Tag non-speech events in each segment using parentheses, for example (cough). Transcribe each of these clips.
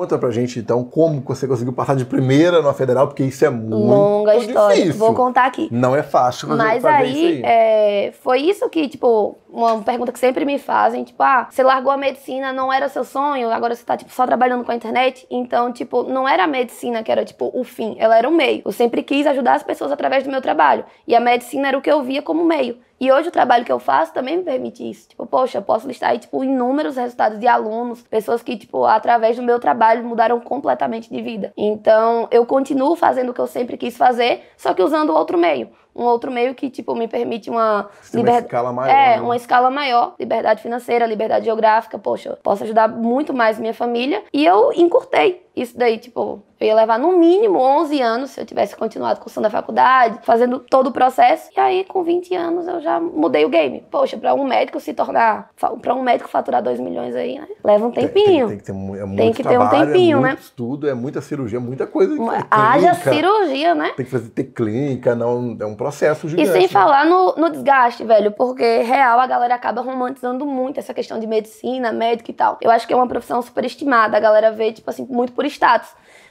Conta pra gente, então, como você conseguiu passar de primeira na federal, porque isso é muito Longa história. Difícil. Vou contar aqui. Não é fácil fazer, Mas fazer aí, isso aí. É, foi isso que, tipo, uma pergunta que sempre me fazem, tipo, ah, você largou a medicina, não era seu sonho, agora você tá, tipo, só trabalhando com a internet. Então, tipo, não era a medicina que era, tipo, o fim, ela era o meio. Eu sempre quis ajudar as pessoas através do meu trabalho. E a medicina era o que eu via como meio. E hoje o trabalho que eu faço também me permite isso. Tipo, poxa, eu posso listar aí, tipo, inúmeros resultados de alunos, pessoas que, tipo, através do meu trabalho mudaram completamente de vida. Então, eu continuo fazendo o que eu sempre quis fazer, só que usando outro meio um outro meio que, tipo, me permite uma... escala maior. É, né? uma escala maior. Liberdade financeira, liberdade geográfica, poxa, posso ajudar muito mais minha família. E eu encurtei isso daí, tipo, eu ia levar no mínimo 11 anos se eu tivesse continuado cursando a faculdade, fazendo todo o processo. E aí, com 20 anos, eu já mudei o game. Poxa, pra um médico se tornar, pra um médico faturar 2 milhões aí, né? Leva um tempinho. Tem, tem, tem que ter, é muito tem que trabalho, ter um é tempinho, é muito né? estudo, é muita cirurgia, muita coisa. Uma, é haja cirurgia, né? Tem que fazer, ter clínica, não, é um processo gigante. E sem falar no, no, desgaste, velho, porque real a galera acaba romantizando muito essa questão de medicina, médico e tal. Eu acho que é uma profissão superestimada, a galera vê, tipo assim, muito por status.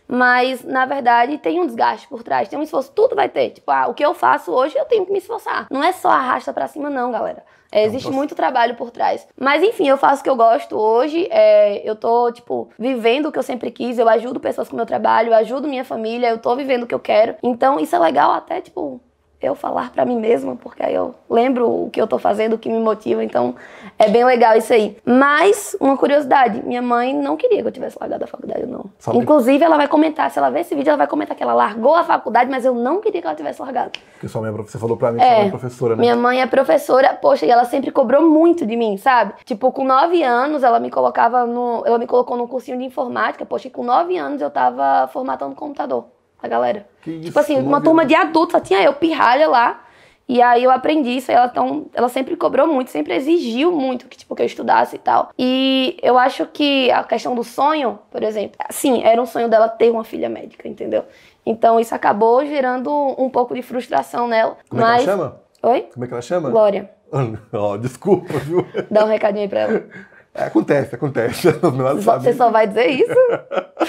Mas, na verdade, tem um desgaste por trás, tem um esforço, tudo vai ter. Tipo, ah, o que eu faço hoje, eu tenho que me esforçar. Não é só arrasta pra cima, não, galera. É, existe muito trabalho por trás. Mas enfim, eu faço o que eu gosto hoje. É, eu tô, tipo, vivendo o que eu sempre quis. Eu ajudo pessoas com o meu trabalho, eu ajudo minha família, eu tô vivendo o que eu quero. Então, isso é legal até, tipo, eu falar para mim mesma, porque aí eu lembro o que eu tô fazendo, o que me motiva, então é bem legal isso aí. Mas, uma curiosidade, minha mãe não queria que eu tivesse largado a faculdade, não. Sabe? Inclusive, ela vai comentar, se ela ver esse vídeo, ela vai comentar que ela largou a faculdade, mas eu não queria que ela tivesse largado. Porque sua mãe, é você falou pra mim que é, sua mãe é professora, né? Minha mãe é professora, poxa, e ela sempre cobrou muito de mim, sabe? Tipo, com nove anos, ela me colocava no... Ela me colocou num cursinho de informática, poxa, e com nove anos eu tava formatando computador a galera. Que tipo assim, uma turma de adultos, só tinha eu, pirralha lá. E aí eu aprendi isso, ela, tão, ela sempre cobrou muito, sempre exigiu muito que, tipo, que eu estudasse e tal. E eu acho que a questão do sonho, por exemplo, sim, era um sonho dela ter uma filha médica, entendeu? Então isso acabou gerando um pouco de frustração nela. Como mas... é que ela chama? Oi? Como é que ela chama? Glória. Oh, (laughs) desculpa, viu? Dá um recadinho aí pra ela. É, acontece, acontece. (laughs) Você só, você só vai dizer isso? (laughs)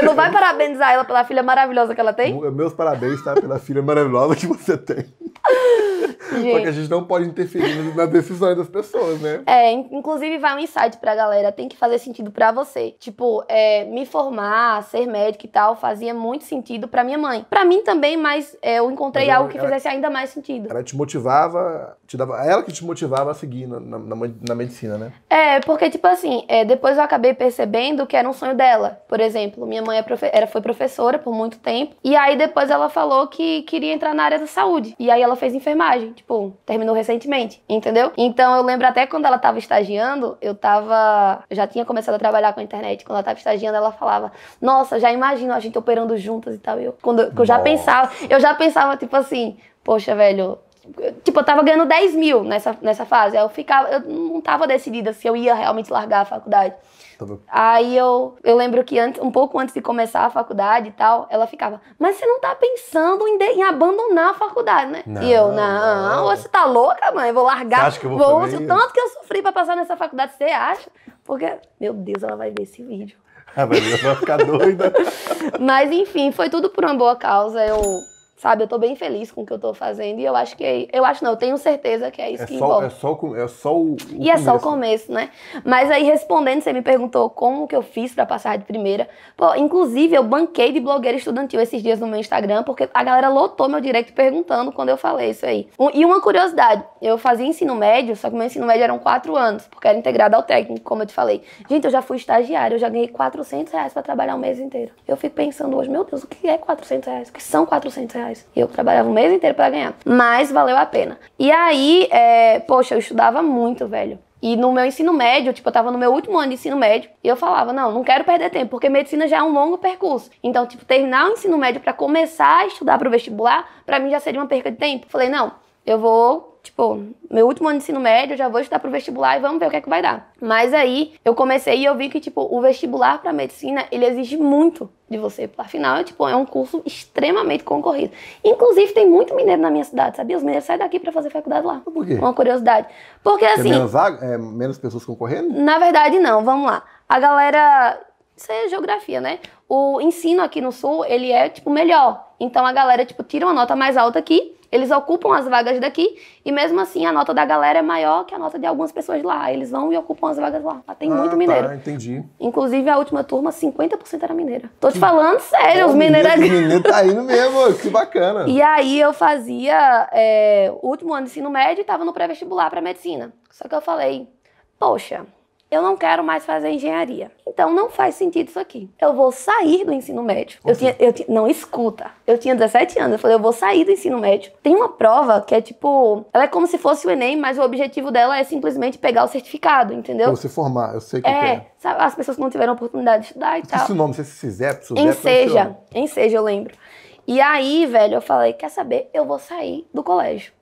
Você não vai parabenizar ela pela filha maravilhosa que ela tem? Meus parabéns, tá? Pela filha maravilhosa que você tem. (laughs) Gente. Só que a gente não pode interferir nas decisões das pessoas, né? É, inclusive vai um insight pra galera, tem que fazer sentido para você. Tipo, é, me formar, ser médico e tal, fazia muito sentido para minha mãe. para mim também, mas é, eu encontrei mas ela, é algo que ela, fizesse ainda mais sentido. Ela te motivava, te dava, é ela que te motivava a seguir na, na, na, na medicina, né? É, porque tipo assim, é, depois eu acabei percebendo que era um sonho dela. Por exemplo, minha mãe é era, foi professora por muito tempo, e aí depois ela falou que queria entrar na área da saúde. E aí ela fez enfermagem tipo, terminou recentemente, entendeu? Então eu lembro até quando ela tava estagiando, eu tava. Eu já tinha começado a trabalhar com a internet. Quando ela tava estagiando, ela falava: Nossa, já imagino a gente operando juntas e tal. Eu, quando, eu já pensava, eu já pensava, tipo assim, poxa, velho, Tipo, eu tava ganhando 10 mil nessa, nessa fase. eu ficava, eu não tava decidida se eu ia realmente largar a faculdade. Tá Aí eu, eu lembro que antes, um pouco antes de começar a faculdade e tal, ela ficava, mas você não tá pensando em, de, em abandonar a faculdade, né? Não, e eu, não, não, você tá louca, mãe? Vou largar. Acho que eu vou, vou fazer o tanto que eu sofri pra passar nessa faculdade, você acha? Porque, meu Deus, ela vai ver esse vídeo. Ah, ela vai ficar doida. (laughs) mas enfim, foi tudo por uma boa causa. Eu Sabe, eu tô bem feliz com o que eu tô fazendo e eu acho que eu acho não, eu tenho certeza que é isso é que só, envolve. É só, é só o, o E começo. é só o começo, né? Mas aí respondendo, você me perguntou como que eu fiz para passar de primeira. Pô, inclusive eu banquei de blogueira estudantil esses dias no meu Instagram porque a galera lotou meu direct perguntando quando eu falei isso aí. e uma curiosidade, eu fazia ensino médio, só que meu ensino médio eram quatro anos, porque era integrado ao técnico, como eu te falei. Gente, eu já fui estagiário, eu já ganhei 400 reais pra trabalhar um mês inteiro. Eu fico pensando hoje, meu Deus, o que é 400 reais? O que são 400 reais? reais. E eu trabalhava o um mês inteiro para ganhar. Mas valeu a pena. E aí, é, poxa, eu estudava muito, velho. E no meu ensino médio, tipo, eu tava no meu último ano de ensino médio, e eu falava, não, não quero perder tempo, porque medicina já é um longo percurso. Então, tipo, terminar o ensino médio para começar a estudar para o vestibular, para mim já seria uma perca de tempo. Falei, não, eu vou tipo, meu último ano de ensino médio, já vou estudar pro vestibular e vamos ver o que é que vai dar. Mas aí eu comecei e eu vi que, tipo, o vestibular para medicina, ele exige muito de você. Afinal, é, tipo, é um curso extremamente concorrido. Inclusive, tem muito mineiro na minha cidade, sabia? Os mineiros saem daqui para fazer faculdade lá. Por quê? Uma curiosidade. Porque tem assim. Menos, é, menos pessoas concorrendo? Na verdade, não, vamos lá. A galera. Isso é geografia, né? O ensino aqui no sul, ele é, tipo, melhor. Então a galera, tipo, tira uma nota mais alta aqui eles ocupam as vagas daqui e mesmo assim a nota da galera é maior que a nota de algumas pessoas lá. Eles vão e ocupam as vagas lá. Lá tem ah, muito tá, mineiro. Tá, entendi. Inclusive a última turma, 50% era mineira. Tô te falando sério, Bom, os mineiros. É mineiro, tá indo mesmo, que bacana. E aí eu fazia é, o último ano de ensino médio e tava no pré-vestibular para medicina. Só que eu falei, poxa, eu não quero mais fazer engenharia. Então não faz sentido isso aqui. Eu vou sair do ensino médio. Eu tinha, eu tinha, não escuta. Eu tinha 17 anos. Eu falei, eu vou sair do ensino médio. Tem uma prova que é tipo, ela é como se fosse o ENEM, mas o objetivo dela é simplesmente pegar o certificado, entendeu? Você se formar. Eu sei que é. Que é. Sabe, as pessoas que não tiveram oportunidade de estudar e tal. Esse nome, se é Cisep, se em é seja, em seja, eu lembro. E aí, velho, eu falei, quer saber? Eu vou sair do colégio.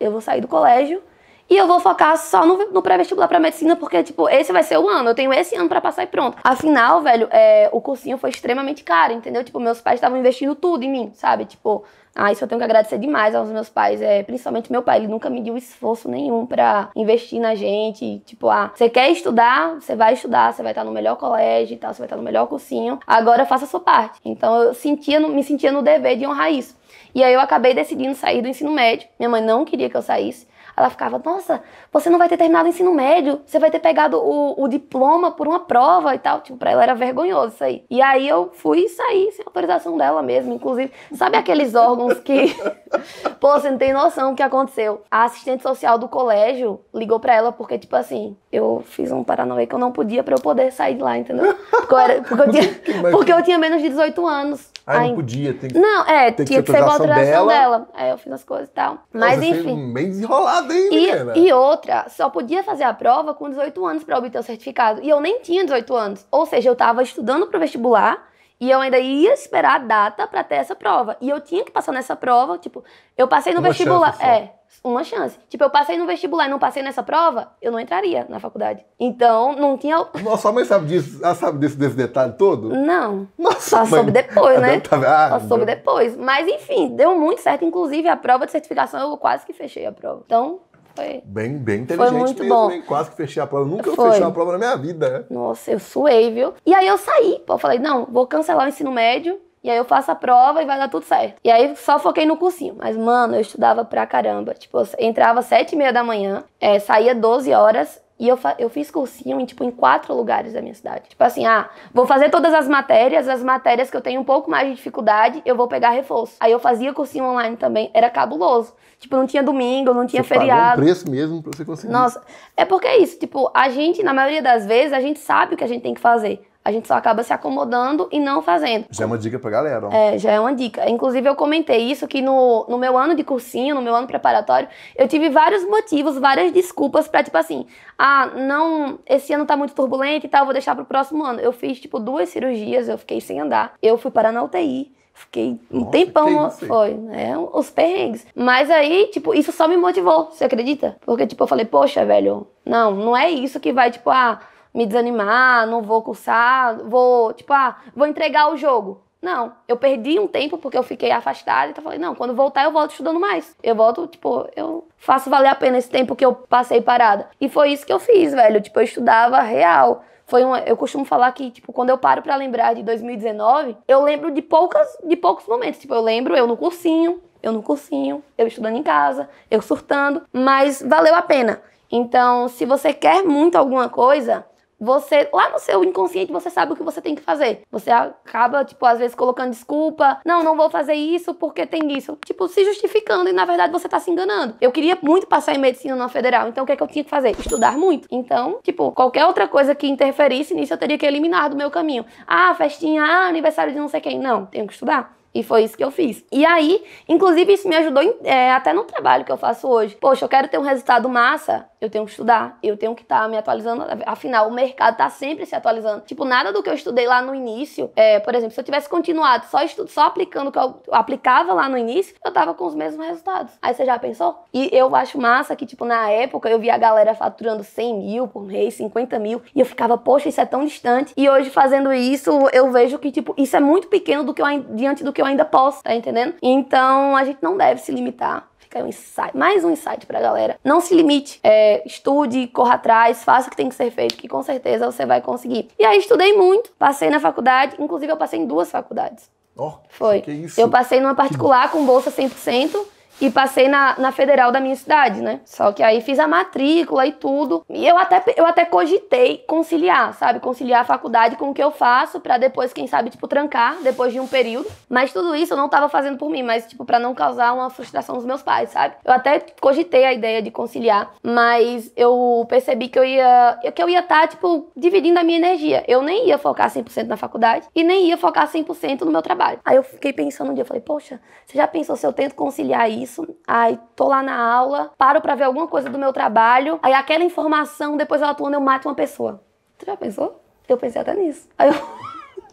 Eu vou sair do colégio e eu vou focar só no, no pré-vestibular pra medicina, porque, tipo, esse vai ser o ano, eu tenho esse ano para passar e pronto. Afinal, velho, é, o cursinho foi extremamente caro, entendeu? Tipo, meus pais estavam investindo tudo em mim, sabe? Tipo, ah, isso eu tenho que agradecer demais aos meus pais, é, principalmente meu pai, ele nunca me deu esforço nenhum para investir na gente, tipo, ah, você quer estudar, você vai estudar, você vai estar no melhor colégio e tal, você vai estar no melhor cursinho, agora faça a sua parte. Então eu sentia, me sentia no dever de honrar isso. E aí eu acabei decidindo sair do ensino médio, minha mãe não queria que eu saísse, ela ficava, nossa, você não vai ter terminado o ensino médio, você vai ter pegado o, o diploma por uma prova e tal. Tipo, pra ela era vergonhoso isso aí. E aí eu fui sair sem autorização dela mesmo. Inclusive, sabe aqueles órgãos que. (laughs) Pô, você não tem noção do que aconteceu. A assistente social do colégio ligou pra ela porque, tipo assim, eu fiz um paranauê que eu não podia pra eu poder sair de lá, entendeu? Porque eu, era, porque eu, (laughs) tinha, porque eu tinha menos de 18 anos. Ah, não podia, tem que Não, é, tinha que ser com a autorização dela. dela. Aí é, eu fiz as coisas e tal. Mas Nossa, é enfim. Bem desenrolado, hein, menina? E, e outra, só podia fazer a prova com 18 anos para obter o certificado. E eu nem tinha 18 anos. Ou seja, eu estava estudando para vestibular e eu ainda ia esperar a data para ter essa prova. E eu tinha que passar nessa prova, tipo, eu passei no uma vestibular. é, uma chance. Tipo, eu passei no vestibular e não passei nessa prova, eu não entraria na faculdade. Então, não tinha. (laughs) Nossa, a mãe sabe disso? Ela sabe desse, desse detalhe todo? Não. Nossa, Só mãe. soube depois, né? Tá- ah, Só soube depois. Mas enfim, deu muito certo. Inclusive, a prova de certificação eu quase que fechei a prova. Então, foi, bem, bem inteligente foi muito mesmo, bom. Hein? Quase que fechei a prova. Nunca fechei uma prova na minha vida, né? Nossa, eu suei, viu? E aí eu saí. eu falei, não, vou cancelar o ensino médio. E aí eu faço a prova e vai dar tudo certo. E aí só foquei no cursinho. Mas, mano, eu estudava pra caramba. Tipo, eu entrava às sete e meia da manhã, é, saía 12 horas, e eu, eu fiz cursinho em, tipo, em quatro lugares da minha cidade. Tipo assim, ah, vou fazer todas as matérias, as matérias que eu tenho um pouco mais de dificuldade, eu vou pegar reforço. Aí eu fazia cursinho online também, era cabuloso. Tipo, não tinha domingo, não tinha você feriado. Pagou um preço mesmo pra você conseguir. Nossa, é porque é isso, tipo, a gente, na maioria das vezes, a gente sabe o que a gente tem que fazer. A gente só acaba se acomodando e não fazendo. Já é uma dica pra galera. Ó. É, já é uma dica. Inclusive, eu comentei isso que no, no meu ano de cursinho, no meu ano preparatório, eu tive vários motivos, várias desculpas pra, tipo assim, ah, não, esse ano tá muito turbulento e tal, vou deixar pro próximo ano. Eu fiz, tipo, duas cirurgias, eu fiquei sem andar. Eu fui parar na UTI. Fiquei um tempão. É foi, né? Os perrengues. Mas aí, tipo, isso só me motivou, você acredita? Porque, tipo, eu falei, poxa, velho, não, não é isso que vai, tipo, ah me desanimar, não vou cursar, vou, tipo, ah, vou entregar o jogo. Não, eu perdi um tempo porque eu fiquei afastada, então falei, não, quando voltar eu volto estudando mais. Eu volto, tipo, eu faço valer a pena esse tempo que eu passei parada. E foi isso que eu fiz, velho, tipo, eu estudava real. Foi uma, eu costumo falar que, tipo, quando eu paro para lembrar de 2019, eu lembro de poucas, de poucos momentos, tipo, eu lembro eu no cursinho, eu no cursinho, eu estudando em casa, eu surtando, mas valeu a pena. Então, se você quer muito alguma coisa, você, lá no seu inconsciente, você sabe o que você tem que fazer. Você acaba, tipo, às vezes colocando desculpa. Não, não vou fazer isso porque tem isso. Tipo, se justificando e na verdade você tá se enganando. Eu queria muito passar em medicina na federal, então o que é que eu tinha que fazer? Estudar muito. Então, tipo, qualquer outra coisa que interferisse nisso eu teria que eliminar do meu caminho. Ah, festinha, ah, aniversário de não sei quem. Não, tenho que estudar. E foi isso que eu fiz. E aí, inclusive, isso me ajudou é, até no trabalho que eu faço hoje. Poxa, eu quero ter um resultado massa eu tenho que estudar, eu tenho que estar tá me atualizando. Afinal, o mercado está sempre se atualizando. Tipo, nada do que eu estudei lá no início, é, por exemplo, se eu tivesse continuado só, estudo, só aplicando o que eu aplicava lá no início, eu tava com os mesmos resultados. Aí você já pensou? E eu acho massa que, tipo, na época eu via a galera faturando 100 mil por mês, 50 mil, e eu ficava, poxa, isso é tão distante. E hoje, fazendo isso, eu vejo que, tipo, isso é muito pequeno do que eu, diante do que eu ainda posso, tá entendendo? Então, a gente não deve se limitar fica aí um insight, mais um insight pra galera. Não se limite, é, estude, corra atrás, faça o que tem que ser feito, que com certeza você vai conseguir. E aí estudei muito, passei na faculdade, inclusive eu passei em duas faculdades. Oh, Foi. Eu passei numa particular com bolsa 100%, e passei na, na federal da minha cidade, né? Só que aí fiz a matrícula e tudo. E eu até, eu até cogitei conciliar, sabe? Conciliar a faculdade com o que eu faço para depois, quem sabe, tipo, trancar depois de um período. Mas tudo isso eu não tava fazendo por mim, mas, tipo, para não causar uma frustração dos meus pais, sabe? Eu até cogitei a ideia de conciliar, mas eu percebi que eu ia que eu ia estar, tá, tipo, dividindo a minha energia. Eu nem ia focar 100% na faculdade e nem ia focar 100% no meu trabalho. Aí eu fiquei pensando um dia, eu falei, poxa, você já pensou se eu tento conciliar isso? isso. Aí tô lá na aula, paro para ver alguma coisa do meu trabalho, aí aquela informação, depois ela atuando, eu mato uma pessoa. Tu já pensou? Eu pensei até nisso. Aí eu. (laughs)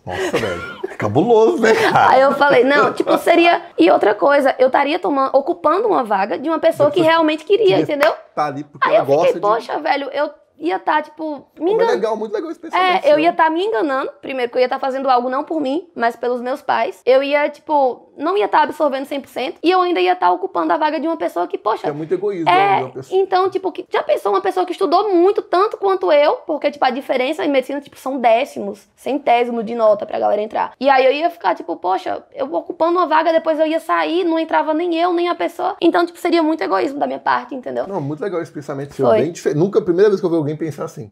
Nossa, velho. Cabuloso, né, cara? Aí eu falei, não, tipo, seria. E outra coisa, eu estaria tomando, ocupando uma vaga de uma pessoa que realmente queria, entendeu? Tá ali porque Aí eu gosta fiquei, poxa, velho, eu ia estar, tá, tipo, me é enganando. É legal, muito legal esse pensamento. É, eu ia estar tá me enganando, primeiro, que eu ia estar tá fazendo algo não por mim, mas pelos meus pais. Eu ia, tipo, não ia estar tá absorvendo 100%, e eu ainda ia estar tá ocupando a vaga de uma pessoa que, poxa... É muito egoísmo. É, né, então, tipo, que, já pensou uma pessoa que estudou muito, tanto quanto eu, porque, tipo, a diferença em medicina, tipo, são décimos, centésimo de nota pra galera entrar. E aí eu ia ficar, tipo, poxa, eu ocupando uma vaga, depois eu ia sair, não entrava nem eu, nem a pessoa. Então, tipo, seria muito egoísmo da minha parte, entendeu? Não, muito legal esse pensamento Foi. bem diferente. Nunca, primeira vez que eu vi alguém pensar assim.